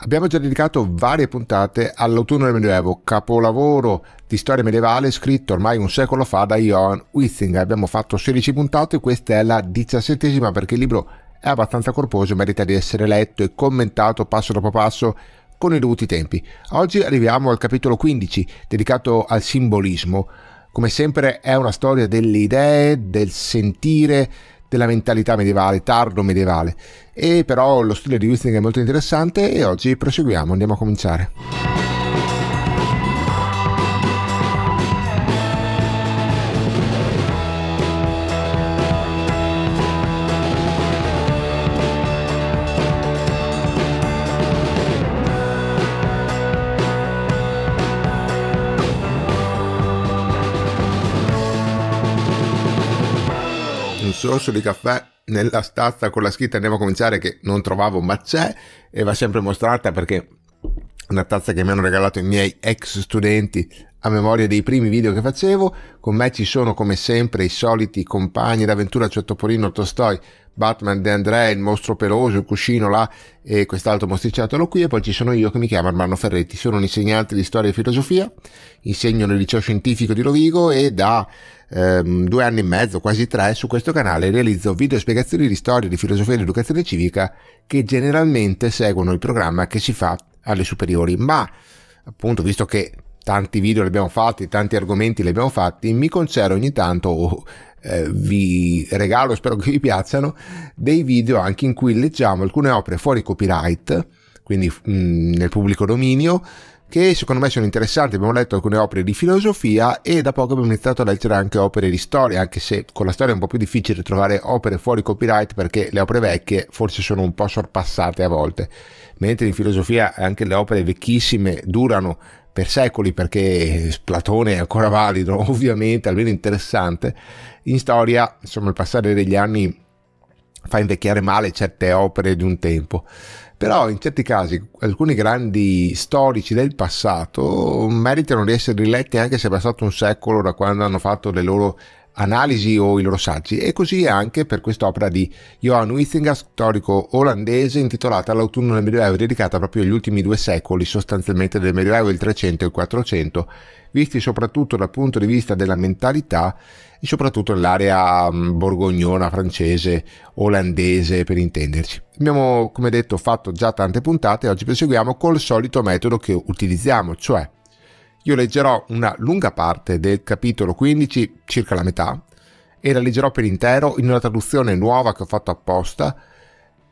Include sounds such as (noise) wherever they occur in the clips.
Abbiamo già dedicato varie puntate all'autunno del Medioevo, capolavoro di storia medievale scritto ormai un secolo fa da Johan Witzinger. Abbiamo fatto 16 puntate, questa è la diciassettesima perché il libro è abbastanza corposo e merita di essere letto e commentato passo dopo passo con i dovuti tempi. Oggi arriviamo al capitolo 15 dedicato al simbolismo. Come sempre è una storia delle idee, del sentire, della mentalità medievale, tardo medievale. E però lo studio di Wisting è molto interessante e oggi proseguiamo, andiamo a cominciare. sorso di caffè nella stazza con la scritta andiamo a cominciare che non trovavo ma c'è e va sempre mostrata perché una tazza che mi hanno regalato i miei ex studenti a memoria dei primi video che facevo, con me ci sono come sempre i soliti compagni d'avventura Cettopolino cioè Tostoi, Batman De André, il mostro peloso, il cuscino là e quest'altro mostriciatolo qui e poi ci sono io che mi chiamo Armando Ferretti, sono un insegnante di storia e filosofia, insegno nel liceo scientifico di Rovigo e da ehm, due anni e mezzo, quasi tre, su questo canale realizzo video spiegazioni di storia, di filosofia e di educazione civica che generalmente seguono il programma che si fa alle superiori, ma appunto visto che tanti video li abbiamo fatti, tanti argomenti li abbiamo fatti, mi concedo ogni tanto, oh, eh, vi regalo, spero che vi piacciano, dei video anche in cui leggiamo alcune opere fuori copyright, quindi mh, mm, nel pubblico dominio, che secondo me sono interessanti. Abbiamo letto alcune opere di filosofia e da poco abbiamo iniziato a leggere anche opere di storia, anche se con la storia è un po' più difficile trovare opere fuori copyright perché le opere vecchie forse sono un po' sorpassate a volte, mentre in filosofia anche le opere vecchissime durano per secoli perché Platone è ancora valido, (laughs) ovviamente, almeno interessante. In storia, insomma, il passare degli anni fa invecchiare male certe opere di un tempo. Però in certi casi alcuni grandi storici del passato meritano di essere riletti anche se è passato un secolo da quando hanno fatto le loro analisi o i loro saggi e così anche per quest'opera di Johan Huizinga, storico olandese, intitolata L'autunno del Medioevo, dedicata proprio agli ultimi due secoli, sostanzialmente del Medioevo, il 300 e il 400, visti soprattutto dal punto di vista della mentalità e soprattutto nell'area mm, borgognona, francese, olandese per intenderci. Abbiamo, come detto, fatto già tante puntate e oggi proseguiamo col solito metodo che utilizziamo, cioè io leggerò una lunga parte del capitolo 15, circa la metà, e la leggerò per intero in una traduzione nuova che ho fatto apposta,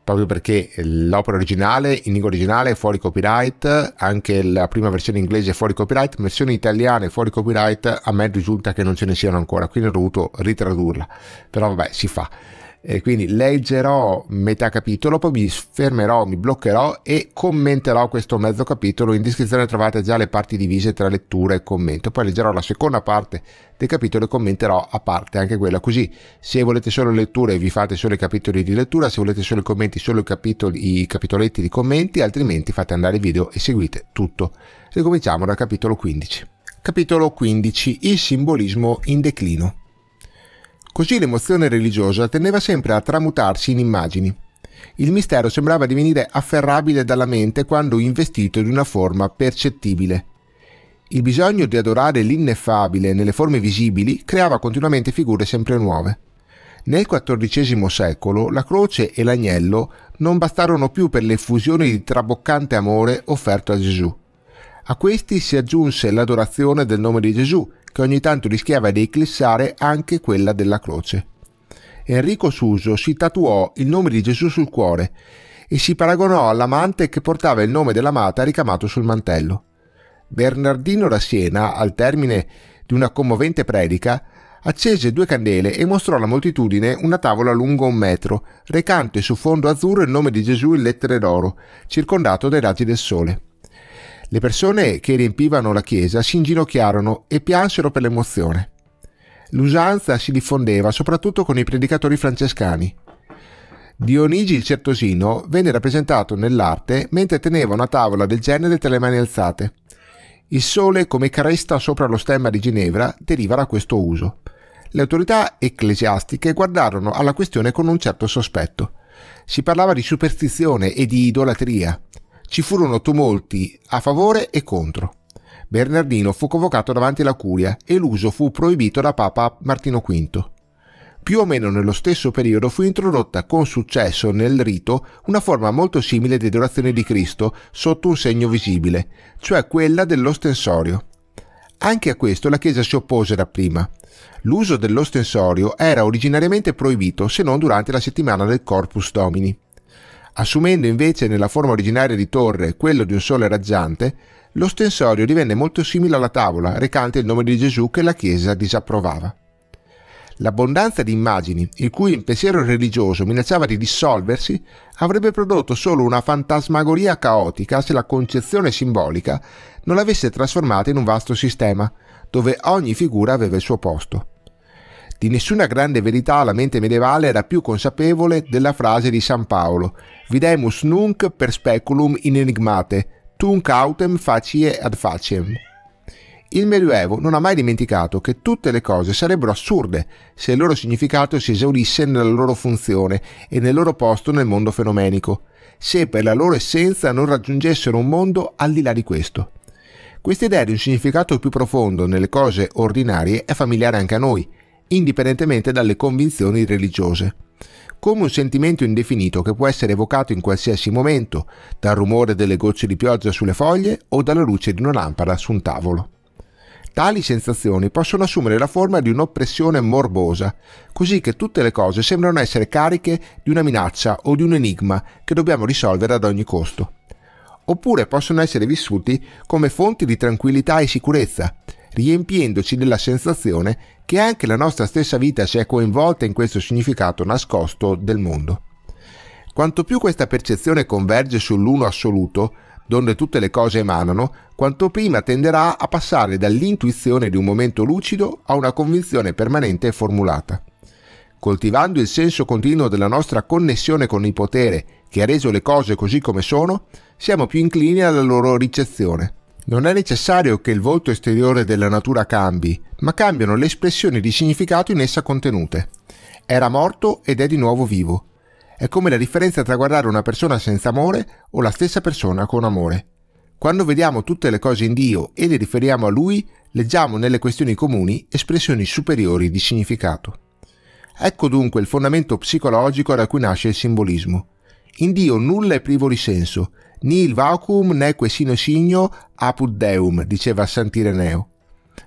proprio perché l'opera originale, in lingua originale, è fuori copyright, anche la prima versione inglese è fuori copyright, versione italiana è fuori copyright, a me risulta che non ce ne siano ancora, quindi ho dovuto ritradurla, però vabbè, si fa. E eh, quindi leggerò metà capitolo, poi mi fermerò, mi bloccherò e commenterò questo mezzo capitolo. In descrizione trovate già le parti divise tra lettura e commento. Poi leggerò la seconda parte del capitolo e commenterò a parte anche quella. Così, se volete solo letture, vi fate solo i capitoli di lettura, se volete solo i commenti, solo i, capitoli, i capitoletti di commenti, altrimenti fate andare il video e seguite tutto. Ricominciamo dal capitolo 15. Capitolo 15 Il simbolismo in declino. Così l'emozione religiosa tendeva sempre a tramutarsi in immagini. Il mistero sembrava divenire afferrabile dalla mente quando investito di una forma percettibile. Il bisogno di adorare l'ineffabile nelle forme visibili creava continuamente figure sempre nuove. Nel XIV secolo la croce e l'agnello non bastarono più per l'effusione di traboccante amore offerto a Gesù. A questi si aggiunse l'adorazione del nome di Gesù che ogni tanto rischiava di eclissare anche quella della croce. Enrico Suso si tatuò il nome di Gesù sul cuore e si paragonò all'amante che portava il nome dell'amata ricamato sul mantello. Bernardino da Siena, al termine di una commovente predica, accese due candele e mostrò alla moltitudine una tavola lungo un metro, recante su fondo azzurro il nome di Gesù in lettere d'oro, circondato dai raggi del sole. Le persone che riempivano la chiesa si inginocchiarono e piansero per l'emozione. L'usanza si diffondeva soprattutto con i predicatori francescani. Dionigi il Certosino venne rappresentato nell'arte mentre teneva una tavola del genere tra le mani alzate. Il sole come cresta sopra lo stemma di Ginevra deriva da questo uso. Le autorità ecclesiastiche guardarono alla questione con un certo sospetto. Si parlava di superstizione e di idolatria, ci furono tumulti a favore e contro. Bernardino fu convocato davanti alla curia e l'uso fu proibito da Papa Martino V. Più o meno nello stesso periodo fu introdotta con successo nel rito una forma molto simile di adorazione di Cristo sotto un segno visibile, cioè quella dell'ostensorio. Anche a questo la Chiesa si oppose dapprima. L'uso dell'ostensorio era originariamente proibito se non durante la settimana del Corpus Domini. Assumendo invece nella forma originaria di torre quello di un sole raggiante, lo stensorio divenne molto simile alla tavola recante il nome di Gesù che la Chiesa disapprovava. L'abbondanza di immagini, il cui pensiero religioso minacciava di dissolversi, avrebbe prodotto solo una fantasmagoria caotica se la concezione simbolica non l'avesse trasformata in un vasto sistema, dove ogni figura aveva il suo posto. Di nessuna grande verità la mente medievale era più consapevole della frase di San Paolo, videmus nunc per speculum in enigmate, tunc autem facie ad faciem. Il Medioevo non ha mai dimenticato che tutte le cose sarebbero assurde se il loro significato si esaurisse nella loro funzione e nel loro posto nel mondo fenomenico, se per la loro essenza non raggiungessero un mondo al di là di questo. Questa idea di un significato più profondo nelle cose ordinarie è familiare anche a noi, indipendentemente dalle convinzioni religiose come un sentimento indefinito che può essere evocato in qualsiasi momento, dal rumore delle gocce di pioggia sulle foglie o dalla luce di una lampada su un tavolo. Tali sensazioni possono assumere la forma di un'oppressione morbosa, così che tutte le cose sembrano essere cariche di una minaccia o di un enigma che dobbiamo risolvere ad ogni costo. Oppure possono essere vissuti come fonti di tranquillità e sicurezza, riempiendoci della sensazione che anche la nostra stessa vita sia coinvolta in questo significato nascosto del mondo. Quanto più questa percezione converge sull'uno assoluto, donde tutte le cose emanano, quanto prima tenderà a passare dall'intuizione di un momento lucido a una convinzione permanente formulata. Coltivando il senso continuo della nostra connessione con il potere che ha reso le cose così come sono, siamo più inclini alla loro ricezione. Non è necessario che il volto esteriore della natura cambi, ma cambiano le espressioni di significato in essa contenute. Era morto ed è di nuovo vivo. È come la differenza tra guardare una persona senza amore o la stessa persona con amore. Quando vediamo tutte le cose in Dio e le riferiamo a Lui, leggiamo nelle questioni comuni espressioni superiori di significato. Ecco dunque il fondamento psicologico da cui nasce il simbolismo. In Dio nulla è privo di senso Nil vacuum neque sino signo apud deum, diceva Sant'Ireneo.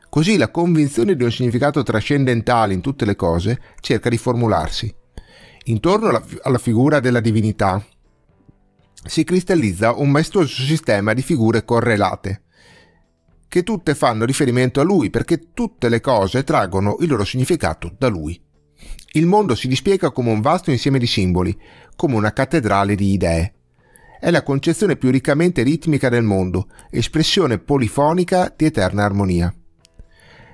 Così la convinzione di un significato trascendentale in tutte le cose cerca di formularsi. Intorno alla, alla figura della divinità si cristallizza un maestoso sistema di figure correlate, che tutte fanno riferimento a lui perché tutte le cose traggono il loro significato da lui. Il mondo si dispiega come un vasto insieme di simboli, come una cattedrale di idee è la concezione più riccamente ritmica del mondo, espressione polifonica di eterna armonia.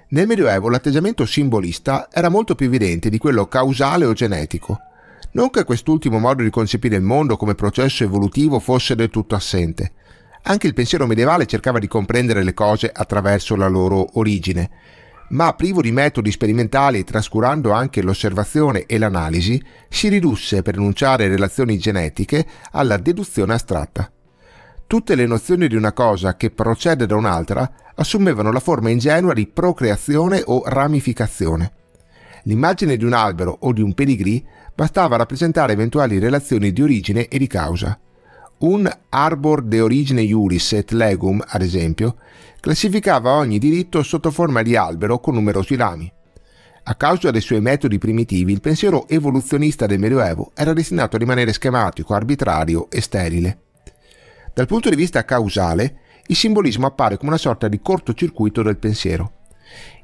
Nel Medioevo l'atteggiamento simbolista era molto più evidente di quello causale o genetico. Non che quest'ultimo modo di concepire il mondo come processo evolutivo fosse del tutto assente. Anche il pensiero medievale cercava di comprendere le cose attraverso la loro origine, ma privo di metodi sperimentali e trascurando anche l'osservazione e l'analisi, si ridusse per enunciare relazioni genetiche alla deduzione astratta. Tutte le nozioni di una cosa che procede da un'altra assumevano la forma ingenua di procreazione o ramificazione. L'immagine di un albero o di un pedigree bastava rappresentare eventuali relazioni di origine e di causa. Un arbor de origine iuris et legum, ad esempio, classificava ogni diritto sotto forma di albero con numerosi rami. A causa dei suoi metodi primitivi, il pensiero evoluzionista del Medioevo era destinato a rimanere schematico, arbitrario e sterile. Dal punto di vista causale, il simbolismo appare come una sorta di cortocircuito del pensiero.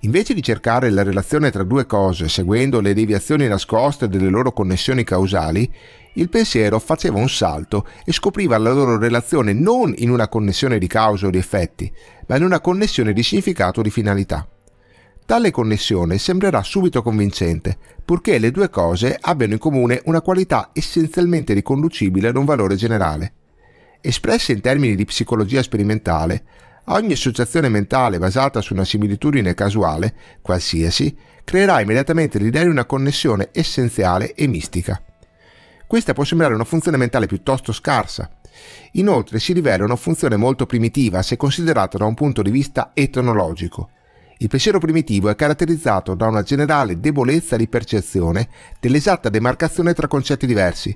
Invece di cercare la relazione tra due cose seguendo le deviazioni nascoste delle loro connessioni causali, il pensiero faceva un salto e scopriva la loro relazione non in una connessione di causa o di effetti, ma in una connessione di significato o di finalità. Tale connessione sembrerà subito convincente, purché le due cose abbiano in comune una qualità essenzialmente riconducibile ad un valore generale. Espressa in termini di psicologia sperimentale, ogni associazione mentale basata su una similitudine casuale, qualsiasi, creerà immediatamente l'idea di una connessione essenziale e mistica. Questa può sembrare una funzione mentale piuttosto scarsa. Inoltre si rivela una funzione molto primitiva se considerata da un punto di vista etnologico. Il pensiero primitivo è caratterizzato da una generale debolezza di percezione dell'esatta demarcazione tra concetti diversi,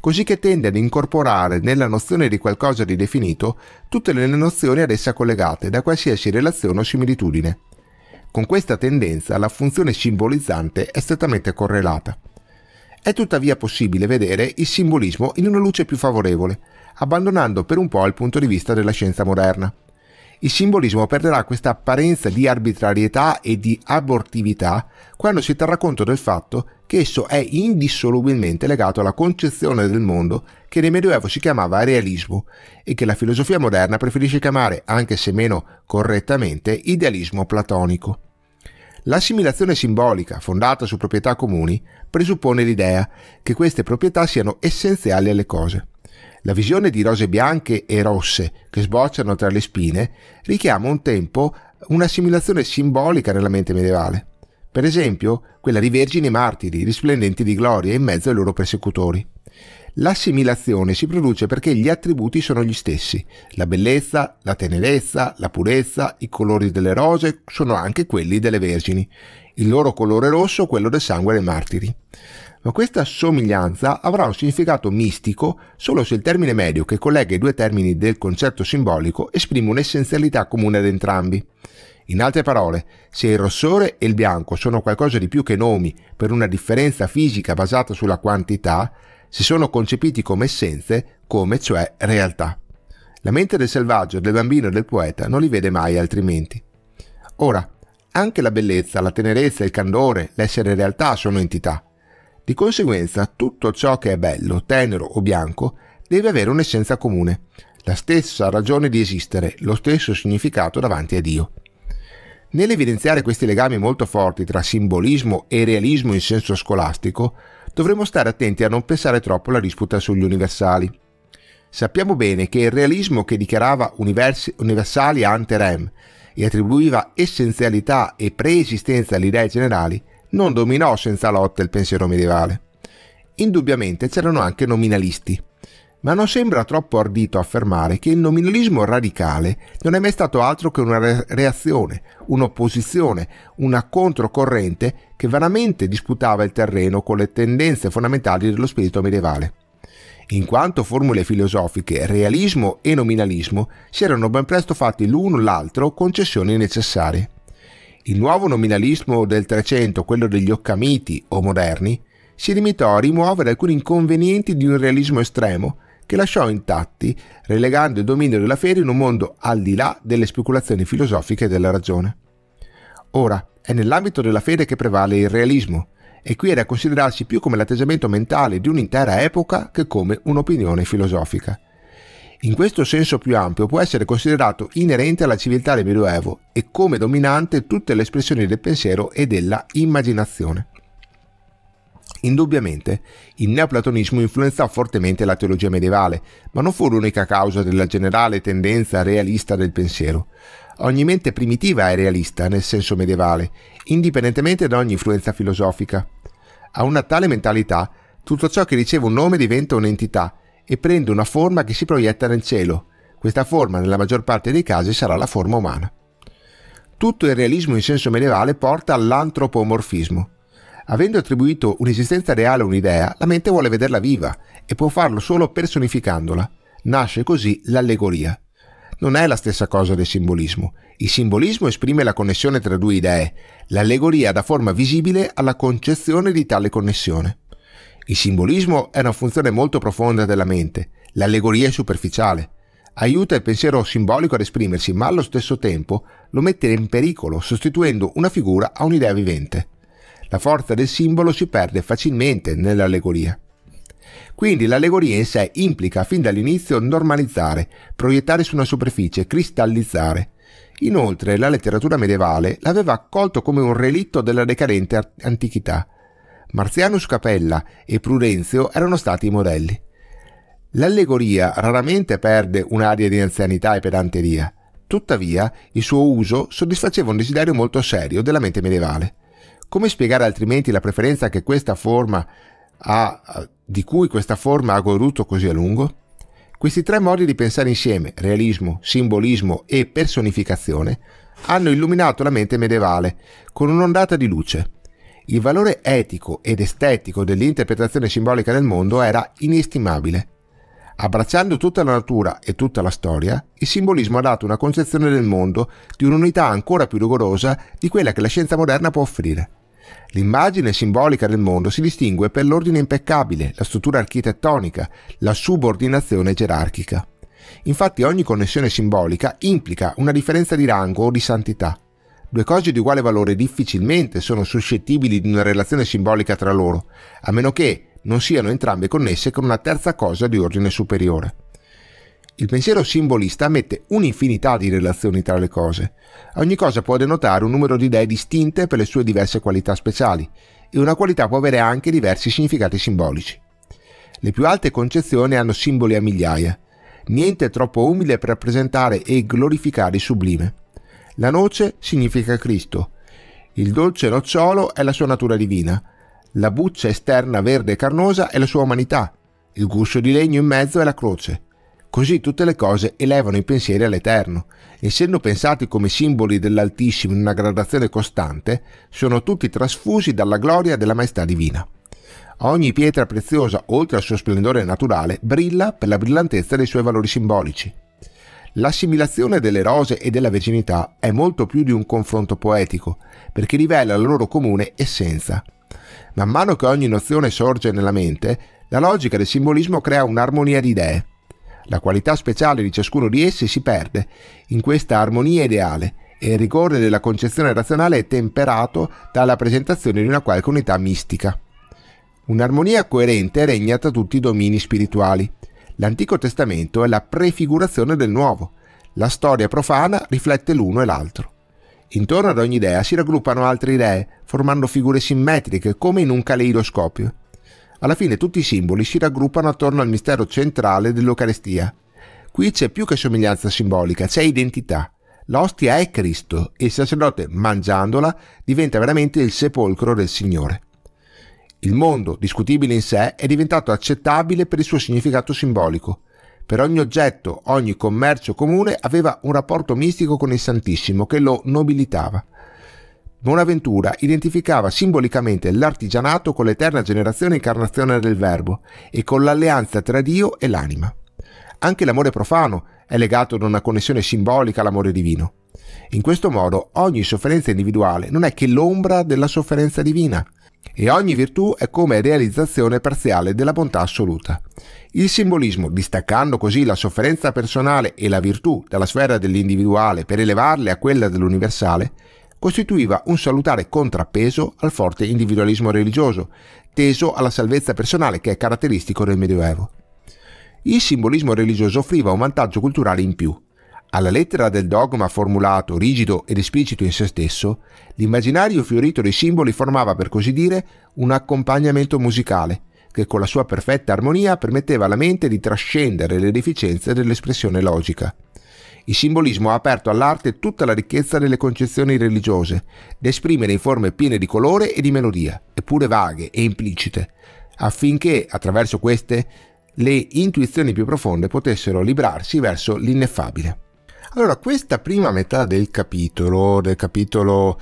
così che tende ad incorporare nella nozione di qualcosa di definito tutte le nozioni ad essa collegate da qualsiasi relazione o similitudine. Con questa tendenza la funzione simbolizzante è strettamente correlata. È tuttavia possibile vedere il simbolismo in una luce più favorevole, abbandonando per un po' il punto di vista della scienza moderna. Il simbolismo perderà questa apparenza di arbitrarietà e di abortività quando si terrà conto del fatto che esso è indissolubilmente legato alla concezione del mondo che nel Medioevo si chiamava realismo e che la filosofia moderna preferisce chiamare, anche se meno correttamente, idealismo platonico. L'assimilazione simbolica, fondata su proprietà comuni, presuppone l'idea che queste proprietà siano essenziali alle cose. La visione di rose bianche e rosse che sbocciano tra le spine richiama un tempo un'assimilazione simbolica nella mente medievale. Per esempio, quella di vergini martiri, risplendenti di gloria in mezzo ai loro persecutori. L'assimilazione si produce perché gli attributi sono gli stessi. La bellezza, la tenerezza, la purezza, i colori delle rose sono anche quelli delle vergini. Il loro colore rosso quello del sangue dei martiri. Ma questa somiglianza avrà un significato mistico solo se il termine medio che collega i due termini del concetto simbolico esprime un'essenzialità comune ad entrambi. In altre parole, se il rossore e il bianco sono qualcosa di più che nomi per una differenza fisica basata sulla quantità, si sono concepiti come essenze, come cioè realtà. La mente del selvaggio, del bambino e del poeta non li vede mai altrimenti. Ora, anche la bellezza, la tenerezza, il candore, l'essere realtà sono entità. Di conseguenza, tutto ciò che è bello, tenero o bianco deve avere un'essenza comune, la stessa ragione di esistere, lo stesso significato davanti a Dio. Nell'evidenziare questi legami molto forti tra simbolismo e realismo in senso scolastico, dovremmo stare attenti a non pensare troppo alla disputa sugli universali. Sappiamo bene che il realismo che dichiarava universi- universali ante rem e attribuiva essenzialità e preesistenza alle idee generali non dominò senza lotte il pensiero medievale. Indubbiamente c'erano anche nominalisti, ma non sembra troppo ardito affermare che il nominalismo radicale non è mai stato altro che una reazione, un'opposizione, una controcorrente che vanamente disputava il terreno con le tendenze fondamentali dello spirito medievale. In quanto formule filosofiche, realismo e nominalismo si erano ben presto fatti l'uno l'altro concessioni necessarie. Il nuovo nominalismo del Trecento, quello degli occamiti o moderni, si limitò a rimuovere alcuni inconvenienti di un realismo estremo che lasciò intatti, relegando il dominio della fede in un mondo al di là delle speculazioni filosofiche della ragione. Ora, è nell'ambito della fede che prevale il realismo, e qui è da considerarsi più come l'atteggiamento mentale di un'intera epoca che come un'opinione filosofica. In questo senso più ampio può essere considerato inerente alla civiltà del Medioevo e come dominante tutte le espressioni del pensiero e della immaginazione. Indubbiamente, il neoplatonismo influenzò fortemente la teologia medievale, ma non fu l'unica causa della generale tendenza realista del pensiero. Ogni mente primitiva è realista nel senso medievale, indipendentemente da ogni influenza filosofica. A una tale mentalità, tutto ciò che riceve un nome diventa un'entità e prende una forma che si proietta nel cielo. Questa forma, nella maggior parte dei casi, sarà la forma umana. Tutto il realismo in senso medievale porta all'antropomorfismo, Avendo attribuito un'esistenza reale a un'idea, la mente vuole vederla viva e può farlo solo personificandola. Nasce così l'allegoria. Non è la stessa cosa del simbolismo. Il simbolismo esprime la connessione tra due idee, l'allegoria dà forma visibile alla concezione di tale connessione. Il simbolismo è una funzione molto profonda della mente, l'allegoria è superficiale. Aiuta il pensiero simbolico ad esprimersi, ma allo stesso tempo lo mette in pericolo, sostituendo una figura a un'idea vivente. La forza del simbolo si perde facilmente nell'allegoria. Quindi l'allegoria in sé implica fin dall'inizio normalizzare, proiettare su una superficie, cristallizzare. Inoltre la letteratura medievale l'aveva accolto come un relitto della decadente antichità. Marzianus Capella e Prudenzio erano stati i modelli. L'allegoria raramente perde un'aria di anzianità e pedanteria, tuttavia il suo uso soddisfaceva un desiderio molto serio della mente medievale. Come spiegare altrimenti la preferenza che questa forma ha, eh, di cui questa forma ha goduto così a lungo? Questi tre modi di pensare insieme, realismo, simbolismo e personificazione, hanno illuminato la mente medievale con un'ondata di luce. Il valore etico ed estetico dell'interpretazione simbolica del mondo era inestimabile. Abbracciando tutta la natura e tutta la storia, il simbolismo ha dato una concezione del mondo di un'unità ancora più rigorosa di quella che la scienza moderna può offrire. L'immagine simbolica del mondo si distingue per l'ordine impeccabile, la struttura architettonica, la subordinazione gerarchica. Infatti ogni connessione simbolica implica una differenza di rango o di santità. Due cose di uguale valore difficilmente sono suscettibili di una relazione simbolica tra loro, a meno che non siano entrambe connesse con una terza cosa di ordine superiore. Il pensiero simbolista mette un'infinità di relazioni tra le cose. Ogni cosa può denotare un numero di idee distinte per le sue diverse qualità speciali, e una qualità può avere anche diversi significati simbolici. Le più alte concezioni hanno simboli a migliaia. Niente è troppo umile per rappresentare e glorificare il sublime. La noce significa Cristo. Il dolce nocciolo è la sua natura divina. La buccia esterna verde e carnosa è la sua umanità. Il guscio di legno in mezzo è la croce. Così tutte le cose elevano i pensieri all'Eterno. Essendo pensati come simboli dell'Altissimo in una gradazione costante, sono tutti trasfusi dalla gloria della maestà divina. Ogni pietra preziosa, oltre al suo splendore naturale, brilla per la brillantezza dei suoi valori simbolici. L'assimilazione delle rose e della virginità è molto più di un confronto poetico, perché rivela la loro comune essenza. Man mano che ogni nozione sorge nella mente, la logica del simbolismo crea un'armonia di idee, la qualità speciale di ciascuno di essi si perde in questa armonia ideale e il rigore della concezione razionale è temperato dalla presentazione di una qualche unità mistica. Un'armonia coerente regna tra tutti i domini spirituali. L'Antico Testamento è la prefigurazione del Nuovo. La storia profana riflette l'uno e l'altro. Intorno ad ogni idea si raggruppano altre idee, formando figure simmetriche come in un caleidoscopio. Alla fine tutti i simboli si raggruppano attorno al mistero centrale dell'Eucarestia. Qui c'è più che somiglianza simbolica, c'è identità. L'ostia è Cristo e il sacerdote, mangiandola, diventa veramente il sepolcro del Signore. Il mondo, discutibile in sé, è diventato accettabile per il suo significato simbolico. Per ogni oggetto, ogni commercio comune aveva un rapporto mistico con il Santissimo che lo nobilitava. Bonaventura identificava simbolicamente l'artigianato con l'eterna generazione incarnazione del Verbo e con l'alleanza tra Dio e l'anima. Anche l'amore profano è legato ad una connessione simbolica all'amore divino. In questo modo ogni sofferenza individuale non è che l'ombra della sofferenza divina e ogni virtù è come realizzazione parziale della bontà assoluta. Il simbolismo, distaccando così la sofferenza personale e la virtù dalla sfera dell'individuale per elevarle a quella dell'universale, costituiva un salutare contrappeso al forte individualismo religioso, teso alla salvezza personale che è caratteristico del Medioevo. Il simbolismo religioso offriva un vantaggio culturale in più. Alla lettera del dogma formulato, rigido ed esplicito in se stesso, l'immaginario fiorito dei simboli formava, per così dire, un accompagnamento musicale, che con la sua perfetta armonia permetteva alla mente di trascendere le deficienze dell'espressione logica. Il simbolismo ha aperto all'arte tutta la ricchezza delle concezioni religiose, da esprimere in forme piene di colore e di melodia, eppure vaghe e implicite, affinché attraverso queste le intuizioni più profonde potessero librarsi verso l'ineffabile. Allora, questa prima metà del capitolo, del capitolo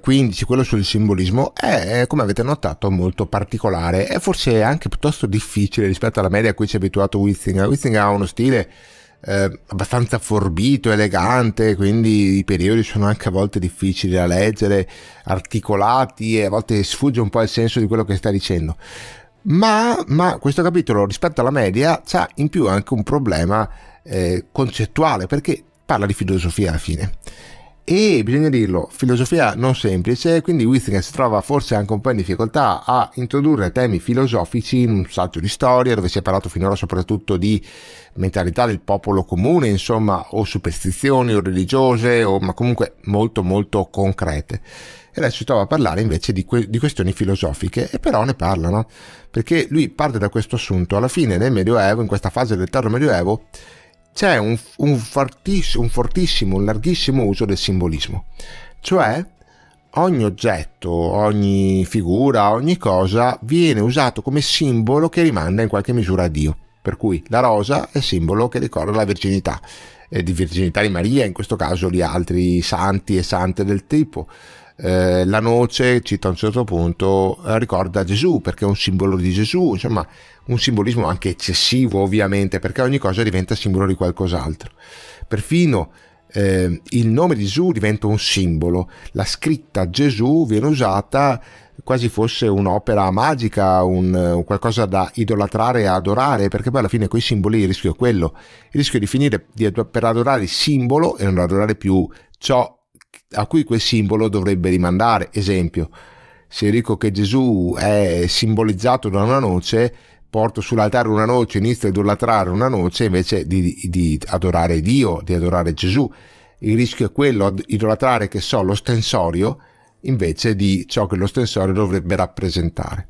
15, eh, quello sul simbolismo, è, come avete notato, molto particolare e forse anche piuttosto difficile rispetto alla media a cui ci è abituato Witzinger. Witzinger ha uno stile eh, abbastanza forbito, elegante, quindi i periodi sono anche a volte difficili da leggere, articolati e a volte sfugge un po' il senso di quello che sta dicendo. Ma, ma questo capitolo rispetto alla media ha in più anche un problema eh, concettuale perché parla di filosofia alla fine e bisogna dirlo, filosofia non semplice, quindi Wittinger si trova forse anche un po' in difficoltà a introdurre temi filosofici in un saggio di storia dove si è parlato finora soprattutto di mentalità del popolo comune, insomma, o superstizioni o religiose, o, ma comunque molto molto concrete. E adesso si trova a parlare invece di, que- di questioni filosofiche, e però ne parlano, perché lui parte da questo assunto, alla fine nel Medioevo, in questa fase del tardo Medioevo, c'è un, un, fortiss un fortissimo, un larghissimo uso del simbolismo. Cioè, ogni oggetto, ogni figura, ogni cosa viene usato come simbolo che rimanda in qualche misura a Dio. Per cui la rosa è simbolo che ricorda la virginità, eh, di virginità di Maria, in questo caso di altri santi e sante del tipo. Eh, la noce, cita a un certo punto, eh, ricorda Gesù perché è un simbolo di Gesù, insomma un simbolismo anche eccessivo ovviamente perché ogni cosa diventa simbolo di qualcos'altro. Perfino eh, il nome di Gesù diventa un simbolo, la scritta Gesù viene usata quasi fosse un'opera magica, un, un, eh, qualcosa da idolatrare e adorare, perché poi alla fine quei simboli il rischio è quello, il rischio di finire di, per adorare il simbolo e non adorare più ciò a cui quel simbolo dovrebbe rimandare. Esempio, se dico che Gesù è simbolizzato da una noce, porto sull'altare una noce, inizio ad idolatrare una noce invece di, di, adorare Dio, di adorare Gesù. Il rischio è quello, idolatrare, che so, l'ostensorio invece di ciò che l'ostensorio dovrebbe rappresentare.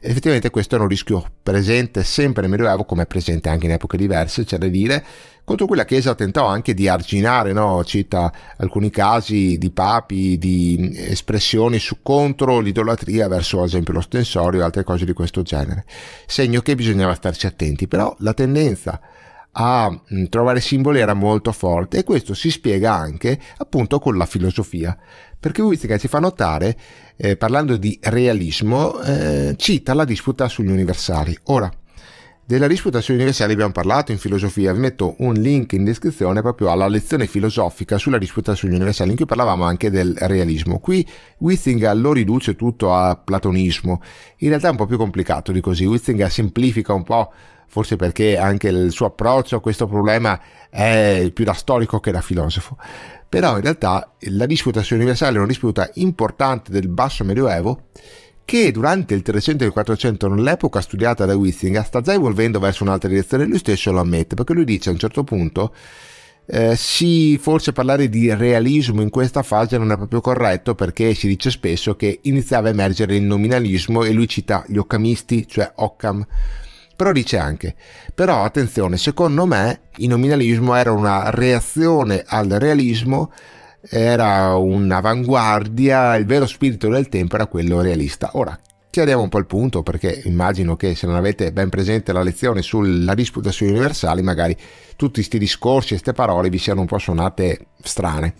Effettivamente questo è un rischio presente sempre nel Medioevo, come è presente anche in epoche diverse, c'è da dire, contro cui la Chiesa tentò anche di arginare, no? cita alcuni casi di papi, di espressioni su contro l'idolatria verso ad esempio lo stensorio e altre cose di questo genere, segno che bisognava starci attenti, però la tendenza a trovare simboli era molto forte e questo si spiega anche appunto con la filosofia perché Wittgenstein ci fa notare eh, parlando di realismo eh, cita la disputa sugli universali ora della disputa sugli universali abbiamo parlato in filosofia, vi metto un link in descrizione proprio alla lezione filosofica sulla disputa sugli universali in cui parlavamo anche del realismo. Qui Witzinga lo riduce tutto a platonismo, in realtà è un po' più complicato di così, Witzinga semplifica un po' forse perché anche il suo approccio a questo problema è più da storico che da filosofo. Però in realtà la disputa sugli universali è una disputa importante del basso medioevo che durante il 300 e il 400 nell'epoca studiata da Wissinger sta già evolvendo verso un'altra direzione, lui stesso lo ammette, perché lui dice a un certo punto eh, sì, forse parlare di realismo in questa fase non è proprio corretto perché si dice spesso che iniziava a emergere il nominalismo e lui cita gli occamisti, cioè Occam. Però dice anche, però attenzione, secondo me il nominalismo era una reazione al realismo era un'avanguardia, il vero spirito del tempo era quello realista. Ora, chiariamo un po' il punto perché immagino che se non avete ben presente la lezione sulla disputa sugli universali magari tutti questi discorsi e queste parole vi siano un po' suonate strane.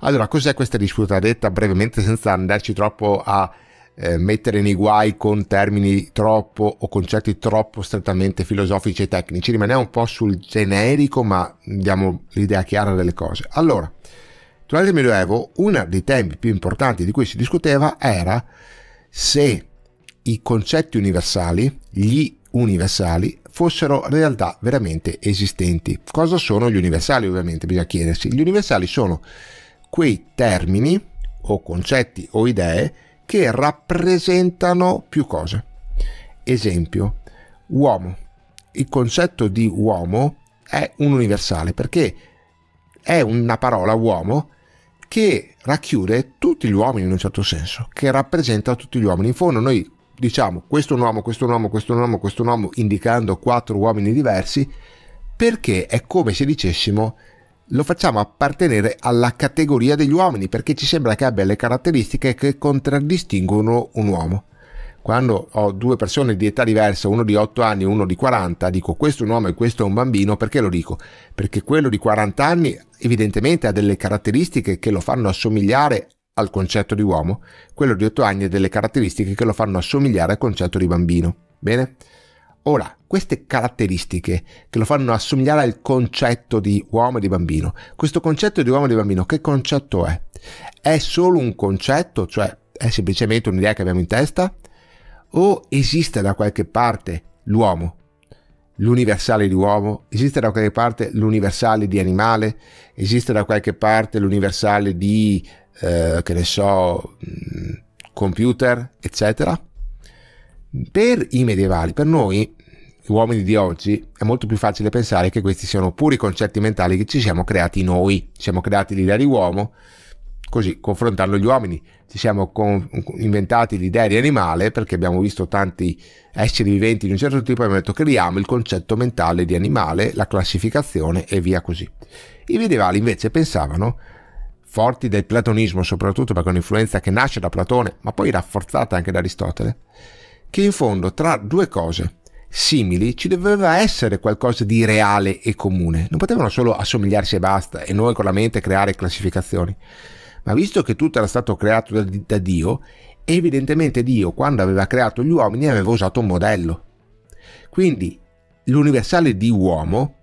Allora, cos'è questa disputa detta brevemente senza andarci troppo a eh, mettere nei guai con termini troppo o concetti troppo strettamente filosofici e tecnici? Rimaniamo un po' sul generico ma diamo l'idea chiara delle cose. Allora, Durante il Medioevo uno dei temi più importanti di cui si discuteva era se i concetti universali, gli universali, fossero realtà veramente esistenti. Cosa sono gli universali ovviamente bisogna chiedersi. Gli universali sono quei termini o concetti o idee che rappresentano più cose. Esempio, uomo. Il concetto di uomo è un universale perché è una parola uomo che racchiude tutti gli uomini in un certo senso, che rappresenta tutti gli uomini. In fondo noi diciamo questo è un uomo, questo è un uomo, questo è un uomo, questo è un uomo, indicando quattro uomini diversi, perché è come se dicessimo lo facciamo appartenere alla categoria degli uomini, perché ci sembra che abbia le caratteristiche che contraddistinguono un uomo quando ho due persone di età diversa, uno di 8 anni e uno di 40, dico questo è un uomo e questo è un bambino, perché lo dico? Perché quello di 40 anni evidentemente ha delle caratteristiche che lo fanno assomigliare al concetto di uomo, quello di 8 anni ha delle caratteristiche che lo fanno assomigliare al concetto di bambino. Bene? Ora, queste caratteristiche che lo fanno assomigliare al concetto di uomo e di bambino, questo concetto di uomo e di bambino, che concetto è? È solo un concetto, cioè è semplicemente un'idea che abbiamo in testa? o esiste da qualche parte l'uomo, l'universale di uomo, esiste da qualche parte l'universale di animale, esiste da qualche parte l'universale di, eh, che ne so, mm, computer, eccetera. Per i medievali, per noi, uomini di oggi, è molto più facile pensare che questi siano puri concetti mentali che ci siamo creati noi, siamo creati l'idea di uomo, così confrontando gli uomini. Ci siamo con, inventati l'idea di animale perché abbiamo visto tanti esseri viventi di un certo tipo e abbiamo detto creiamo il concetto mentale di animale, la classificazione e via così. I medievali invece pensavano, forti del platonismo soprattutto perché è un'influenza che nasce da Platone ma poi rafforzata anche da Aristotele, che in fondo tra due cose simili ci doveva essere qualcosa di reale e comune, non potevano solo assomigliarsi e basta e noi con la mente creare classificazioni. Ma visto che tutto era stato creato da, da Dio, evidentemente Dio, quando aveva creato gli uomini, aveva usato un modello. Quindi l'universale di uomo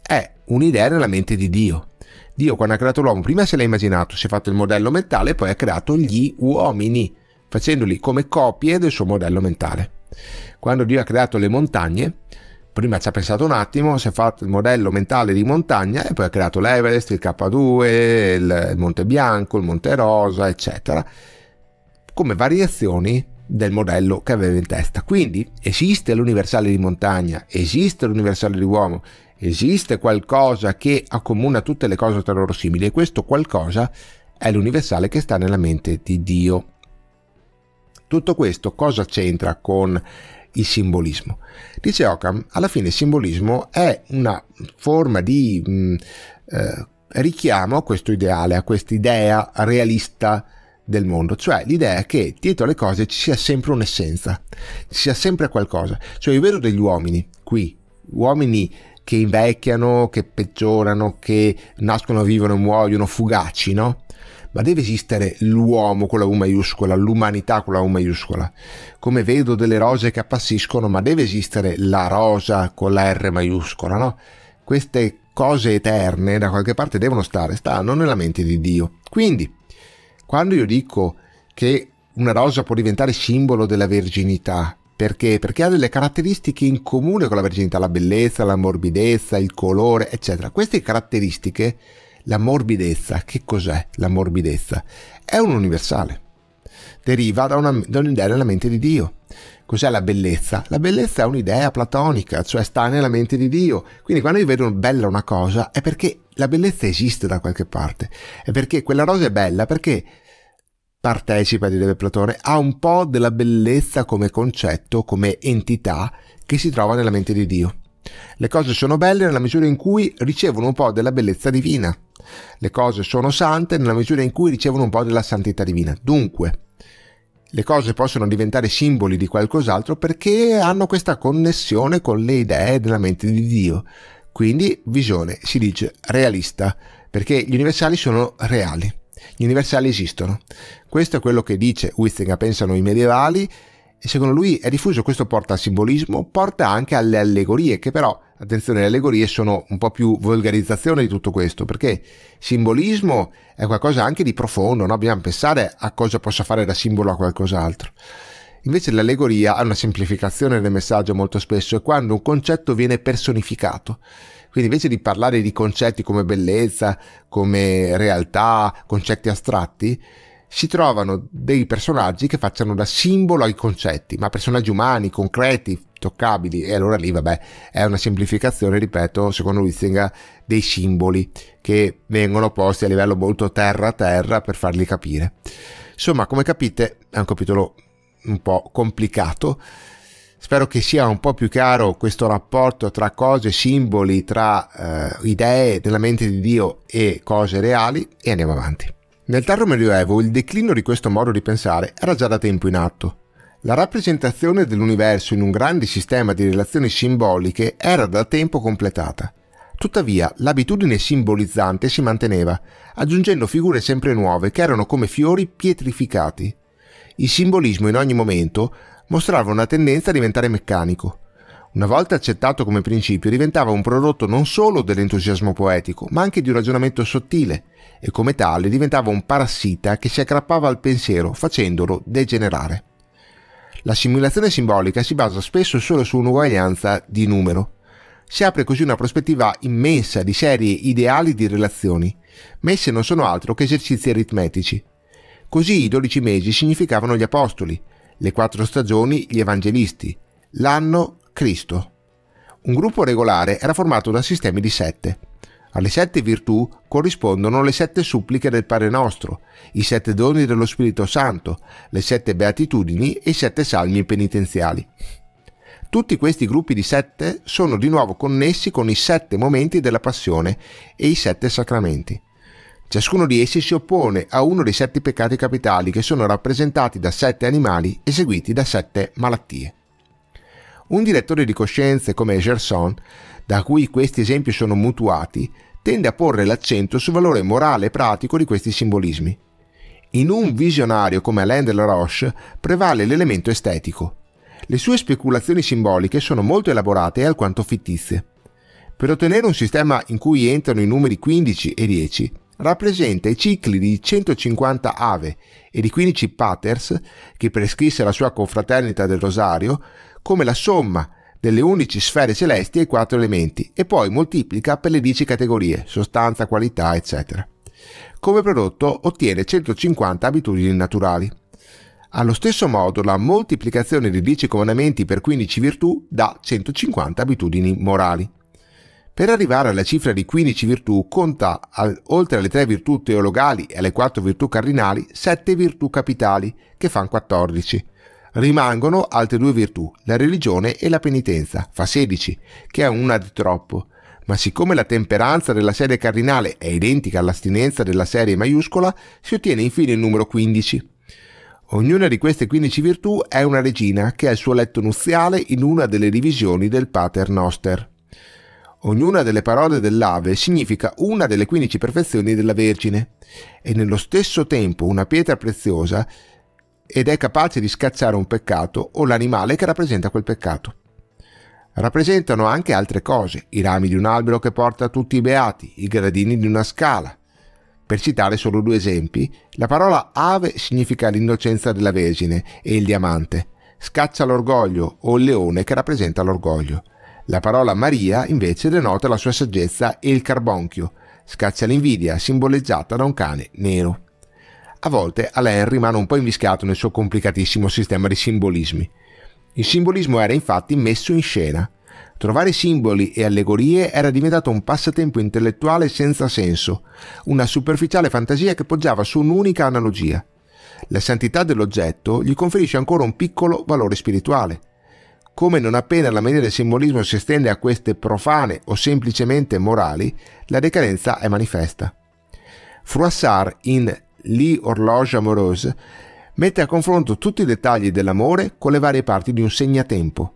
è un'idea nella mente di Dio. Dio quando ha creato l'uomo prima se l'ha immaginato, si è fatto il modello mentale poi ha creato gli uomini, facendoli come copie del suo modello mentale. Quando Dio ha creato le montagne, prima ci ha pensato un attimo, si è fatto il modello mentale di montagna e poi ha creato l'Everest, il K2, il, Monte Bianco, il Monte Rosa, eccetera, come variazioni del modello che aveva in testa. Quindi esiste l'universale di montagna, esiste l'universale di uomo, esiste qualcosa che accomuna tutte le cose tra loro simili e questo qualcosa è l'universale che sta nella mente di Dio. Tutto questo cosa c'entra con il simbolismo. Dice Occam, alla fine il simbolismo è una forma di mh, mm, eh, richiamo a questo ideale, a quest'idea realista del mondo, cioè l'idea che dietro alle cose ci sia sempre un'essenza, ci sia sempre qualcosa. Cioè il vero degli uomini qui, uomini che invecchiano, che peggiorano, che nascono, vivono e muoiono, fugaci, no? ma deve esistere l'uomo con la U maiuscola, l'umanità con la U maiuscola. Come vedo delle rose che appassiscono, ma deve esistere la rosa con la R maiuscola, no? Queste cose eterne da qualche parte devono stare, stanno nella mente di Dio. Quindi, quando io dico che una rosa può diventare simbolo della verginità, perché? Perché ha delle caratteristiche in comune con la verginità, la bellezza, la morbidezza, il colore, eccetera. Queste caratteristiche la morbidezza, che cos'è la morbidezza? È un universale, deriva da, una, da un'idea nella mente di Dio. Cos'è la bellezza? La bellezza è un'idea platonica, cioè sta nella mente di Dio. Quindi quando io vedo bella una cosa è perché la bellezza esiste da qualche parte, è perché quella rosa è bella, perché partecipa, direbbe Platone, a un po' della bellezza come concetto, come entità che si trova nella mente di Dio. Le cose sono belle nella misura in cui ricevono un po' della bellezza divina. Le cose sono sante nella misura in cui ricevono un po' della santità divina. Dunque, le cose possono diventare simboli di qualcos'altro perché hanno questa connessione con le idee della mente di Dio. Quindi visione si dice realista perché gli universali sono reali, gli universali esistono. Questo è quello che dice Witzinger, pensano i medievali e secondo lui è diffuso questo porta al simbolismo, porta anche alle allegorie che però attenzione, le allegorie sono un po' più volgarizzazione di tutto questo, perché simbolismo è qualcosa anche di profondo, no? dobbiamo pensare a cosa possa fare da simbolo a qualcos'altro. Invece l'allegoria ha una semplificazione del messaggio molto spesso, è quando un concetto viene personificato. Quindi invece di parlare di concetti come bellezza, come realtà, concetti astratti, si trovano dei personaggi che facciano da simbolo ai concetti, ma personaggi umani, concreti, toccabili e allora lì vabbè è una semplificazione ripeto secondo Witzinga dei simboli che vengono posti a livello molto terra terra per farli capire insomma come capite è un capitolo un po' complicato spero che sia un po' più chiaro questo rapporto tra cose, simboli, tra eh, idee della mente di Dio e cose reali e andiamo avanti. Nel tardo medioevo il declino di questo modo di pensare era già da tempo in atto. La rappresentazione dell'universo in un grande sistema di relazioni simboliche era da tempo completata. Tuttavia, l'abitudine simbolizzante si manteneva, aggiungendo figure sempre nuove che erano come fiori pietrificati. Il simbolismo in ogni momento mostrava una tendenza a diventare meccanico. Una volta accettato come principio, diventava un prodotto non solo dell'entusiasmo poetico, ma anche di un ragionamento sottile, e come tale diventava un parassita che si aggrappava al pensiero, facendolo degenerare. La simulazione simbolica si basa spesso solo su un'uguaglianza di numero. Si apre così una prospettiva immensa di serie ideali di relazioni, messe non sono altro che esercizi aritmetici. Così i dodici mesi significavano gli apostoli, le quattro stagioni gli evangelisti, l'anno Cristo. Un gruppo regolare era formato da sistemi di sette. Alle sette virtù corrispondono le sette suppliche del Padre nostro, i sette doni dello Spirito Santo, le sette beatitudini e i sette salmi penitenziali. Tutti questi gruppi di sette sono di nuovo connessi con i sette momenti della passione e i sette sacramenti. Ciascuno di essi si oppone a uno dei sette peccati capitali che sono rappresentati da sette animali eseguiti da sette malattie. Un direttore di coscienze come Gerson, da cui questi esempi sono mutuati, tende a porre l'accento sul valore morale e pratico di questi simbolismi. In un visionario come Alain de la Roche prevale l'elemento estetico. Le sue speculazioni simboliche sono molto elaborate e alquanto fittizie. Per ottenere un sistema in cui entrano i numeri 15 e 10, rappresenta i cicli di 150 ave e di 15 paters che prescrisse la sua confraternita del Rosario come la somma delle 11 sfere celesti ai 4 elementi e poi moltiplica per le 10 categorie, sostanza, qualità, eccetera. Come prodotto ottiene 150 abitudini naturali. Allo stesso modo la moltiplicazione di 10 comandamenti per 15 virtù dà 150 abitudini morali. Per arrivare alla cifra di 15 virtù conta, al, oltre alle 3 virtù teologali e alle 4 virtù cardinali, 7 virtù capitali, che fanno 14 Rimangono altre due virtù, la religione e la penitenza, fa 16, che è una di troppo. Ma siccome la temperanza della serie cardinale è identica all'astinenza della serie maiuscola, si ottiene infine il numero 15. Ognuna di queste 15 virtù è una regina che ha il suo letto nuziale in una delle divisioni del Pater Noster. Ognuna delle parole dell'Ave significa una delle 15 perfezioni della Vergine e nello stesso tempo una pietra preziosa ed è capace di scacciare un peccato o l'animale che rappresenta quel peccato. Rappresentano anche altre cose, i rami di un albero che porta tutti i beati, i gradini di una scala. Per citare solo due esempi, la parola ave significa l'innocenza della vesine e il diamante, scaccia l'orgoglio o il leone che rappresenta l'orgoglio. La parola Maria invece denota la sua saggezza e il carbonchio, scaccia l'invidia simboleggiata da un cane nero a volte Alain rimane un po' invischiato nel suo complicatissimo sistema di simbolismi. Il simbolismo era infatti messo in scena. Trovare simboli e allegorie era diventato un passatempo intellettuale senza senso, una superficiale fantasia che poggiava su un'unica analogia. La santità dell'oggetto gli conferisce ancora un piccolo valore spirituale. Come non appena la media del simbolismo si estende a queste profane o semplicemente morali, la decadenza è manifesta. Froissart in li Horloge Amoureuse, mette a confronto tutti i dettagli dell'amore con le varie parti di un segnatempo.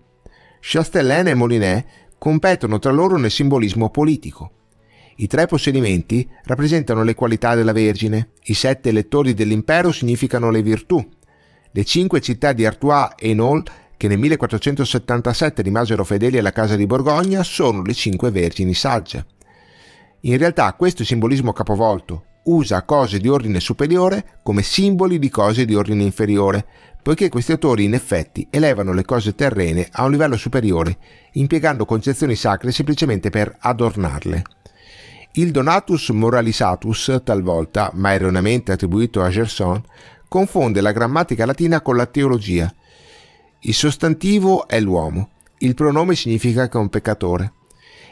Chastellain e Molinet competono tra loro nel simbolismo politico. I tre possedimenti rappresentano le qualità della Vergine, i sette elettori dell'impero significano le virtù, le cinque città di Artois e Nol, che nel 1477 rimasero fedeli alla casa di Borgogna, sono le cinque Vergini sagge. In realtà questo simbolismo capovolto, usa cose di ordine superiore come simboli di cose di ordine inferiore, poiché questi autori in effetti elevano le cose terrene a un livello superiore, impiegando concezioni sacre semplicemente per adornarle. Il donatus moralisatus, talvolta, ma erroneamente attribuito a Gerson, confonde la grammatica latina con la teologia. Il sostantivo è l'uomo, il pronome significa che è un peccatore.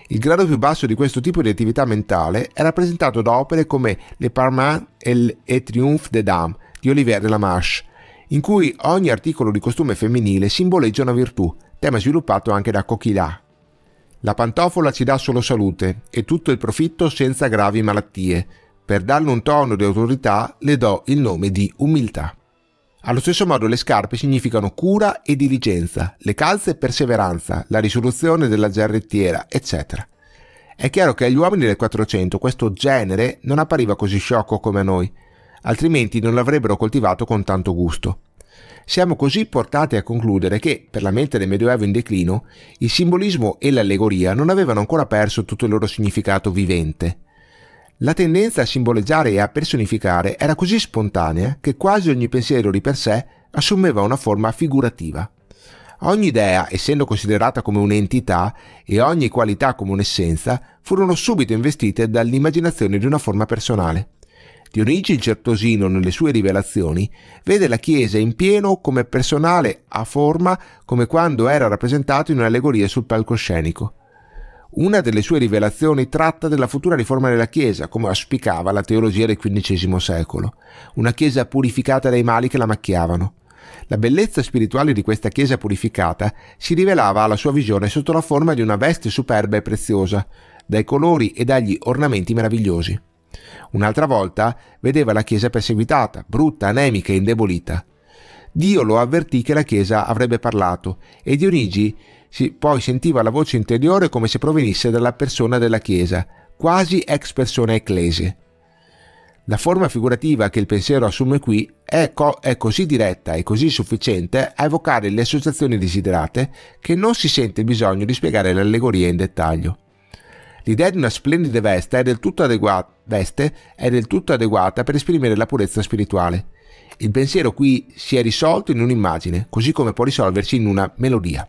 Il grado più basso di questo tipo di attività mentale è rappresentato da opere come Le Parman et le Triomphe des Dames di Olivier de Lamarche, in cui ogni articolo di costume femminile simboleggia una virtù, tema sviluppato anche da Coquillard. La pantofola ci dà solo salute e tutto il profitto senza gravi malattie. Per darle un tono di autorità le do il nome di umiltà. Allo stesso modo le scarpe significano cura e diligenza, le calze perseveranza, la risoluzione della gerrettiera, eccetera. È chiaro che agli uomini del 400 questo genere non appariva così sciocco come a noi, altrimenti non l'avrebbero coltivato con tanto gusto. Siamo così portati a concludere che, per la mente del Medioevo in declino, il simbolismo e l'allegoria non avevano ancora perso tutto il loro significato vivente. La tendenza a simboleggiare e a personificare era così spontanea che quasi ogni pensiero di per sé assumeva una forma figurativa. Ogni idea, essendo considerata come un'entità, e ogni qualità come un'essenza, furono subito investite dall'immaginazione di una forma personale. Dionigi il Certosino nelle sue rivelazioni vede la Chiesa in pieno come personale a forma come quando era rappresentato in un'allegoria sul palcoscenico. Una delle sue rivelazioni tratta della futura riforma della Chiesa, come auspicava la teologia del XV secolo, una Chiesa purificata dai mali che la macchiavano. La bellezza spirituale di questa Chiesa purificata si rivelava alla sua visione sotto la forma di una veste superba e preziosa, dai colori e dagli ornamenti meravigliosi. Un'altra volta vedeva la Chiesa perseguitata, brutta, anemica e indebolita. Dio lo avvertì che la Chiesa avrebbe parlato e Dionigi si, poi sentiva la voce interiore come se provenisse dalla persona della Chiesa, quasi ex persona ecclesia. La forma figurativa che il pensiero assume qui è, co- è, così diretta e così sufficiente a evocare le associazioni desiderate che non si sente il bisogno di spiegare l'allegoria in dettaglio. L'idea di una splendida veste è del tutto, adegua- veste è del tutto adeguata per esprimere la purezza spirituale. Il pensiero qui si è risolto in un'immagine, così come può risolversi in una melodia.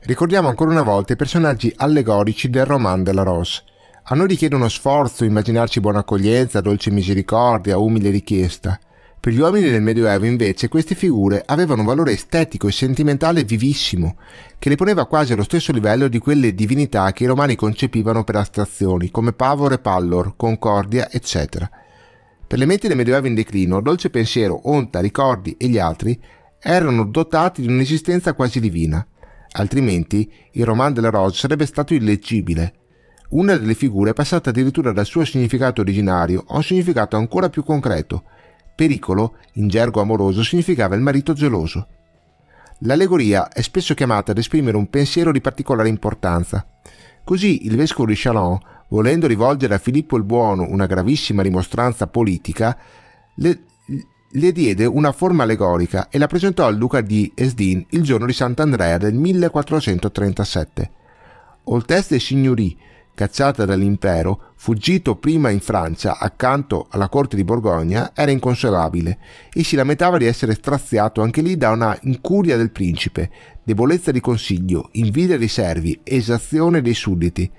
Ricordiamo ancora una volta i personaggi allegorici del roman della Rose. A noi richiede uno sforzo immaginarci buona accoglienza, dolce misericordia, umile richiesta. Per gli uomini del Medioevo invece queste figure avevano un valore estetico e sentimentale vivissimo, che le poneva quasi allo stesso livello di quelle divinità che i romani concepivano per astrazioni, come Pavor e Pallor, Concordia, eccetera. Per le menti del Medioevo in declino, Dolce Pensiero, Onta, Ricordi e gli altri erano dotati di un'esistenza quasi divina, altrimenti il roman della Roche sarebbe stato illeggibile. Una delle figure è passata addirittura dal suo significato originario a un significato ancora più concreto. Pericolo, in gergo amoroso, significava il marito geloso. L'allegoria è spesso chiamata ad esprimere un pensiero di particolare importanza. Così il vescovo di Chalon, volendo rivolgere a Filippo il Buono una gravissima rimostranza politica, le le diede una forma allegorica e la presentò al duca di Esdin il giorno di Sant'Andrea del 1437. Olteste Signorì, cacciata dall'impero, fuggito prima in Francia accanto alla corte di Borgogna, era inconsolabile e si lamentava di essere straziato anche lì da una incuria del principe, debolezza di consiglio, invidia dei servi, esazione dei sudditi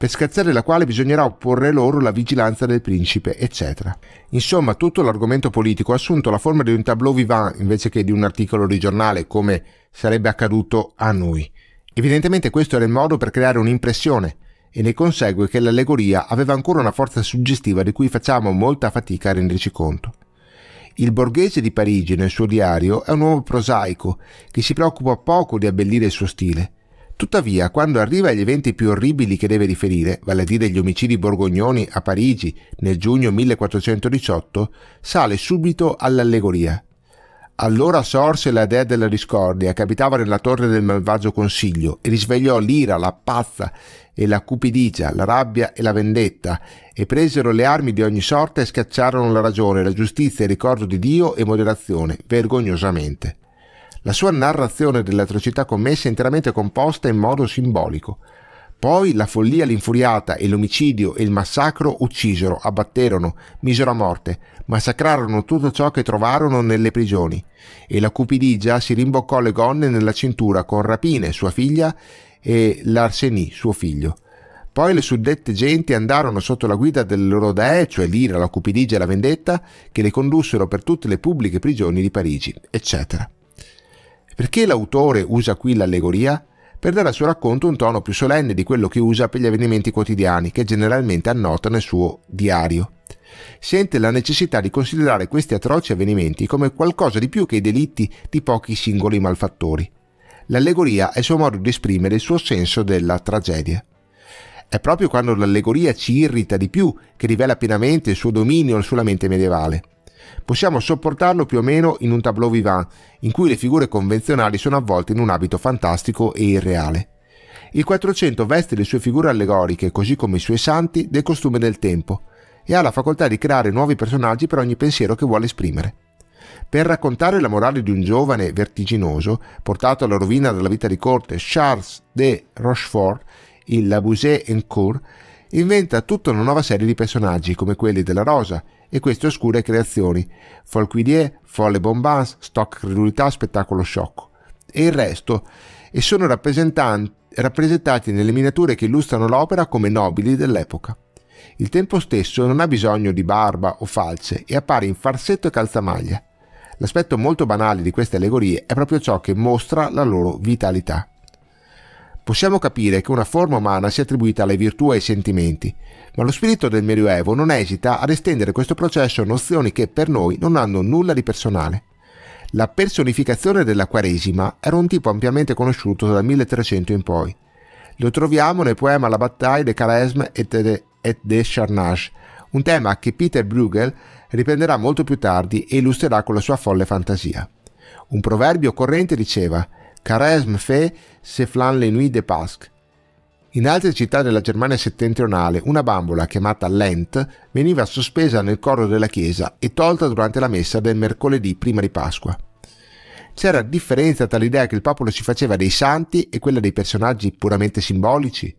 per scherzare la quale bisognerà opporre loro la vigilanza del principe, eccetera. Insomma, tutto l'argomento politico ha assunto la forma di un tableau vivant invece che di un articolo di giornale, come sarebbe accaduto a noi. Evidentemente questo era il modo per creare un'impressione, e ne consegue che l'allegoria aveva ancora una forza suggestiva di cui facciamo molta fatica a renderci conto. Il borghese di Parigi nel suo diario è un uomo prosaico, che si preoccupa poco di abbellire il suo stile, Tuttavia, quando arriva agli eventi più orribili che deve riferire, vale a dire gli omicidi borgognoni a Parigi nel giugno 1418, sale subito all'allegoria. Allora sorse la dea della discordia che abitava nella torre del malvagio consiglio e risvegliò l'ira, la pazza e la cupidigia, la rabbia e la vendetta e presero le armi di ogni sorta e scacciarono la ragione, la giustizia, il ricordo di Dio e moderazione, vergognosamente. La sua narrazione delle atrocità commesse è interamente composta in modo simbolico. Poi la follia, l'infuriata e l'omicidio e il massacro uccisero, abbatterono, misero a morte, massacrarono tutto ciò che trovarono nelle prigioni. E la cupidigia si rimboccò le gonne nella cintura con Rapine, sua figlia, e l'Arsenì, suo figlio. Poi le suddette genti andarono sotto la guida delle loro dee, cioè l'ira, la cupidigia e la vendetta, che le condussero per tutte le pubbliche prigioni di Parigi, eccetera. Perché l'autore usa qui l'allegoria? Per dare al suo racconto un tono più solenne di quello che usa per gli avvenimenti quotidiani che generalmente annota nel suo diario. Sente la necessità di considerare questi atroci avvenimenti come qualcosa di più che i delitti di pochi singoli malfattori. L'allegoria è il suo modo di esprimere il suo senso della tragedia. È proprio quando l'allegoria ci irrita di più che rivela pienamente il suo dominio sulla mente medievale possiamo sopportarlo più o meno in un tableau vivant, in cui le figure convenzionali sono avvolte in un abito fantastico e irreale. Il 400 veste le sue figure allegoriche, così come i suoi santi, del costume del tempo, e ha la facoltà di creare nuovi personaggi per ogni pensiero che vuole esprimere. Per raccontare la morale di un giovane vertiginoso, portato alla rovina dalla vita di corte, Charles de Rochefort, il Labusée en Cour, inventa tutta una nuova serie di personaggi, come quelli della Rosa, e queste oscure creazioni, folquilie, folle bombance, stock credulità, spettacolo sciocco e il resto, e sono rappresentati nelle miniature che illustrano l'opera come nobili dell'epoca. Il tempo stesso non ha bisogno di barba o falce e appare in farsetto e calzamaglia. L'aspetto molto banale di queste allegorie è proprio ciò che mostra la loro vitalità. Possiamo capire che una forma umana sia attribuita alle virtù e ai sentimenti, ma lo spirito del Medioevo non esita ad estendere questo processo a nozioni che per noi non hanno nulla di personale. La personificazione della Quaresima era un tipo ampiamente conosciuto dal 1300 in poi. Lo troviamo nel poema La battaglia de Caresme et de, et de Charnage, un tema che Peter Bruegel riprenderà molto più tardi e illustrerà con la sua folle fantasia. Un proverbio corrente diceva «Caresme fait se flan les nuits de Pasque», in altre città della Germania settentrionale una bambola chiamata Lent veniva sospesa nel coro della chiesa e tolta durante la messa del mercoledì prima di Pasqua. C'era differenza tra l'idea che il popolo si faceva dei santi e quella dei personaggi puramente simbolici?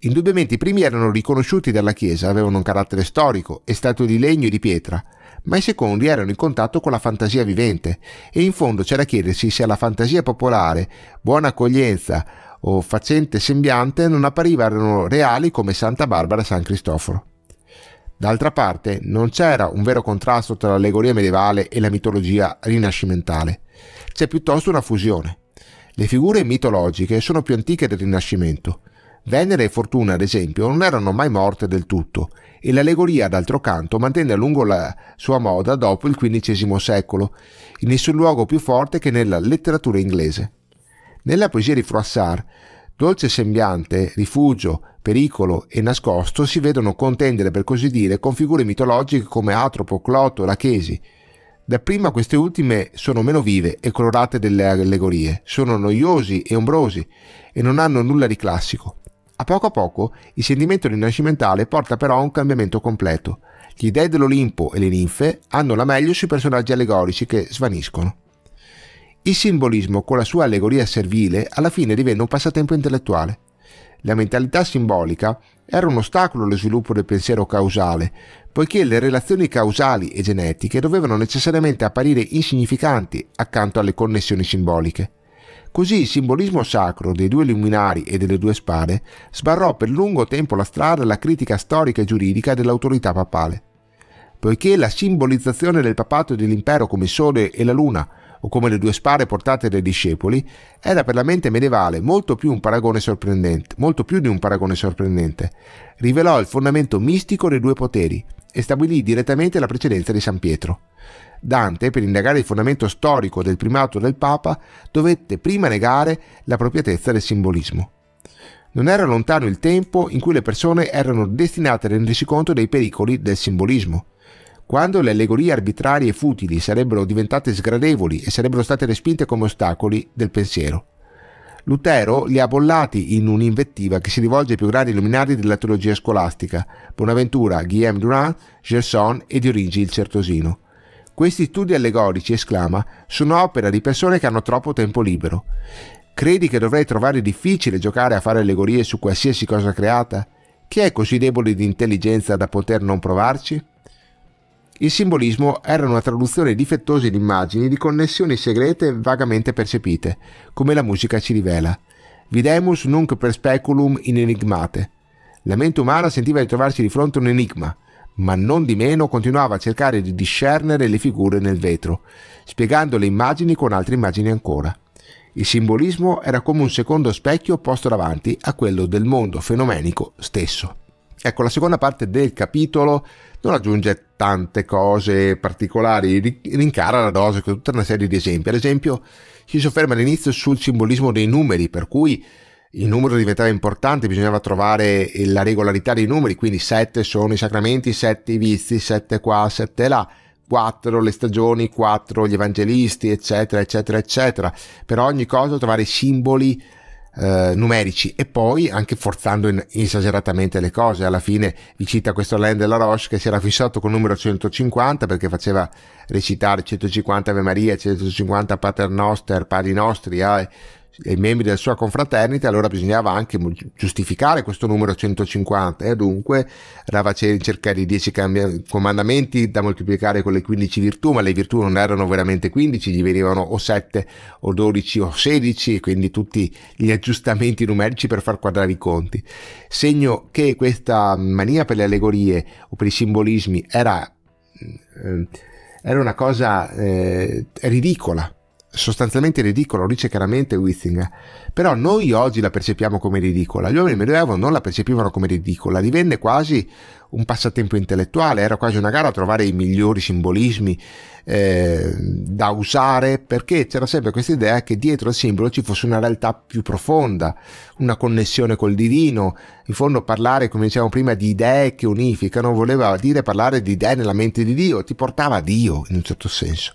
Indubbiamente i primi erano riconosciuti dalla Chiesa, avevano un carattere storico e stato di legno e di pietra, ma i secondi erano in contatto con la fantasia vivente e in fondo c'era da chiedersi se alla fantasia popolare, buona accoglienza, o facente sembiante non apparivano reali come Santa Barbara e San Cristoforo. D'altra parte, non c'era un vero contrasto tra l'allegoria medievale e la mitologia rinascimentale, c'è piuttosto una fusione. Le figure mitologiche sono più antiche del Rinascimento. Venere e Fortuna, ad esempio, non erano mai morte del tutto, e l'allegoria, d'altro canto, mantenne a lungo la sua moda dopo il XV secolo, in nessun luogo più forte che nella letteratura inglese. Nella poesia di Froissart, dolce sembiante, rifugio, pericolo e nascosto si vedono contendere per così dire con figure mitologiche come Atropo, Cloto, Lachesi. Dapprima queste ultime sono meno vive e colorate delle allegorie, sono noiosi e ombrosi e non hanno nulla di classico. A poco a poco il sentimento rinascimentale porta però a un cambiamento completo. Gli dei dell'Olimpo e le ninfe hanno la meglio sui personaggi allegorici che svaniscono. Il simbolismo, con la sua allegoria servile, alla fine divenne un passatempo intellettuale. La mentalità simbolica era un ostacolo allo sviluppo del pensiero causale, poiché le relazioni causali e genetiche dovevano necessariamente apparire insignificanti accanto alle connessioni simboliche. Così il simbolismo sacro dei due luminari e delle due spade sbarrò per lungo tempo la strada alla critica storica e giuridica dell'autorità papale. Poiché la simbolizzazione del papato e dell'impero come sole e la luna o come le due spade portate dai discepoli, era per la mente medievale molto più, un paragone sorprendente, molto più di un paragone sorprendente. Rivelò il fondamento mistico dei due poteri e stabilì direttamente la precedenza di San Pietro. Dante, per indagare il fondamento storico del primato del Papa, dovette prima negare la proprietezza del simbolismo. Non era lontano il tempo in cui le persone erano destinate a rendersi conto dei pericoli del simbolismo. Quando le allegorie arbitrarie e futili sarebbero diventate sgradevoli e sarebbero state respinte come ostacoli del pensiero. Lutero li ha bollati in un'invettiva che si rivolge ai più grandi luminari della teologia scolastica, Bonaventura, Guillaume Durand, Gerson e di origine il Certosino. Questi studi allegorici, esclama, sono opera di persone che hanno troppo tempo libero. Credi che dovrei trovare difficile giocare a fare allegorie su qualsiasi cosa creata? Chi è così debole di intelligenza da poter non provarci? Il simbolismo era una traduzione difettosa di immagini di connessioni segrete vagamente percepite, come la musica ci rivela. Videmus nunc per speculum in enigmate. La mente umana sentiva di trovarsi di fronte a un enigma, ma non di meno continuava a cercare di discernere le figure nel vetro, spiegando le immagini con altre immagini ancora. Il simbolismo era come un secondo specchio posto davanti a quello del mondo fenomenico stesso. Ecco, la seconda parte del capitolo non aggiunge tante cose particolari, rincara la dose con tutta una serie di esempi. Ad esempio, si sofferma all'inizio sul simbolismo dei numeri, per cui il numero diventava importante, bisognava trovare la regolarità dei numeri, quindi 7 sono i sacramenti, sette i vizi, sette qua, sette là, quattro le stagioni, quattro gli evangelisti, eccetera, eccetera, eccetera. Per ogni cosa trovare simboli eh, numerici e poi anche forzando in, esageratamente le cose. Alla fine vi cita questo Land della Roche che si era fissato col numero 150 perché faceva recitare 150 Ave Maria, 150 Pater Noster, Pari Nostri, eh, e i membri della sua confraternita, allora bisognava anche giustificare questo numero 150 e dunque Ravaceri cerca di 10 comandamenti da moltiplicare con le 15 virtù, ma le virtù non erano veramente 15, gli venivano o 7 o 12 o 16 quindi tutti gli aggiustamenti numerici per far quadrare i conti. Segno che questa mania per le allegorie o per i simbolismi era, mm, eh, era una cosa eh, ridicola sostanzialmente ridicolo, lo dice chiaramente Witzinger. Però noi oggi la percepiamo come ridicola, gli uomini del Medioevo non la percepivano come ridicola, divenne quasi un passatempo intellettuale, era quasi una gara a trovare i migliori simbolismi eh, da usare perché c'era sempre questa idea che dietro al simbolo ci fosse una realtà più profonda, una connessione col divino. In fondo parlare, come dicevamo prima, di idee che unificano voleva dire parlare di idee nella mente di Dio, ti portava a Dio in un certo senso.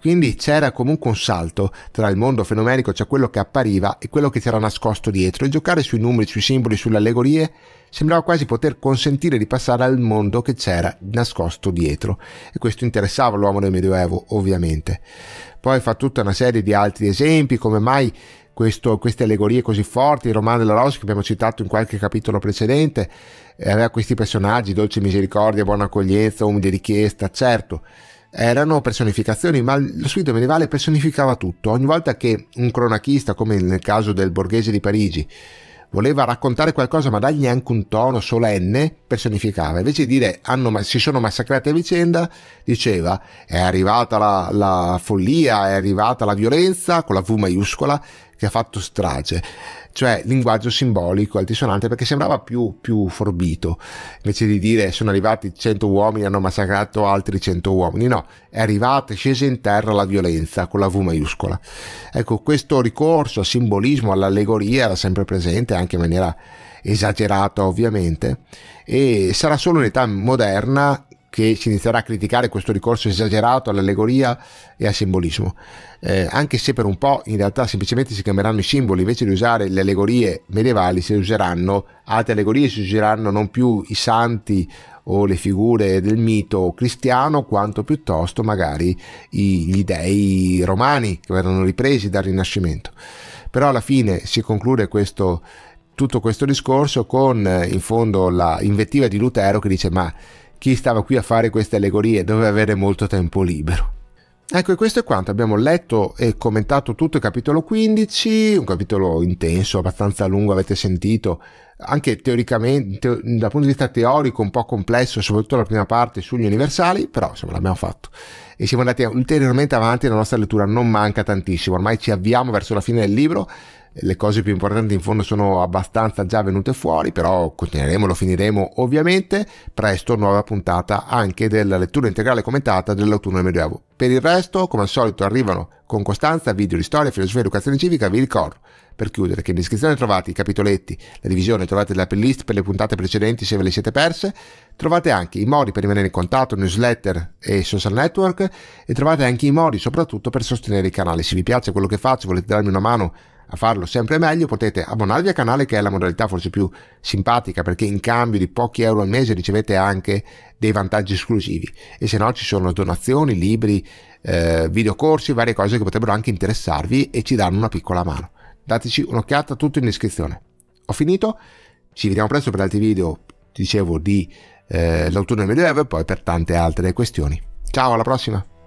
Quindi c'era comunque un salto tra il mondo fenomenico, cioè quello che appariva, e quello che c'era nascosto dietro. E giocare sui numeri, sui simboli, sulle allegorie sembrava quasi poter consentire di passare al mondo che c'era nascosto dietro. E questo interessava l'uomo del Medioevo, ovviamente. Poi fa tutta una serie di altri esempi, come mai questo, queste allegorie così forti, il romano della Rosa che abbiamo citato in qualche capitolo precedente, eh, aveva questi personaggi, dolce misericordia, buona accoglienza, umile richiesta, certo erano personificazioni, ma lo spirito medievale personificava tutto. Ogni volta che un cronachista, come nel caso del borghese di Parigi, voleva raccontare qualcosa ma dargli anche un tono solenne, personificava. Invece di dire hanno, si sono massacrati a vicenda, diceva è arrivata la, la follia, è arrivata la violenza, con la V maiuscola, che ha fatto strage, cioè linguaggio simbolico, altisonante, perché sembrava più, più forbito, invece di dire sono arrivati 100 uomini, hanno massacrato altri 100 uomini, no, è arrivata, è scesa in terra la violenza con la V maiuscola. Ecco, questo ricorso al simbolismo, all'allegoria era sempre presente, anche in maniera esagerata ovviamente, e sarà solo un'età moderna che si inizierà a criticare questo ricorso esagerato all'allegoria e al simbolismo. Eh, anche se per un po' in realtà semplicemente si cambieranno i simboli, invece di usare le allegorie medievali si useranno altre allegorie, si useranno non più i santi o le figure del mito cristiano, quanto piuttosto magari i, gli dei romani che verranno ripresi dal Rinascimento. Però alla fine si conclude questo, tutto questo discorso con eh, in fondo la invettiva di Lutero che dice ma chi stava qui a fare queste allegorie doveva avere molto tempo libero. Ecco, e questo è quanto. Abbiamo letto e commentato tutto il capitolo 15, un capitolo intenso, abbastanza lungo, avete sentito, anche teoricamente, dal punto di vista teorico, un po' complesso, soprattutto la prima parte sugli universali, però insomma l'abbiamo fatto. E siamo andati ulteriormente avanti, la nostra lettura non manca tantissimo, ormai ci avviamo verso la fine del libro, le cose più importanti in fondo sono abbastanza già venute fuori, però continueremo, lo finiremo ovviamente. Presto nuova puntata anche della lettura integrale commentata dell'autunno del Medioevo. Per il resto, come al solito, arrivano con costanza video di storia, filosofia e educazione civica. Vi ricordo, per chiudere, che in descrizione trovate i capitoletti, la divisione, trovate la playlist per le puntate precedenti se ve le siete perse, trovate anche i modi per rimanere in contatto, newsletter e social network e trovate anche i modi soprattutto per sostenere il canale. Se vi piace quello che faccio, volete darmi una mano a farlo sempre meglio potete abbonarvi al canale che è la modalità forse più simpatica perché in cambio di pochi euro al mese ricevete anche dei vantaggi esclusivi e se no ci sono donazioni, libri, eh, videocorsi, varie cose che potrebbero anche interessarvi e ci danno una piccola mano. Dateci un'occhiata, tutto in descrizione. Ho finito, ci vediamo presto per altri video, dicevo, di eh, l'autunno del Medioevo e poi per tante altre questioni. Ciao, alla prossima!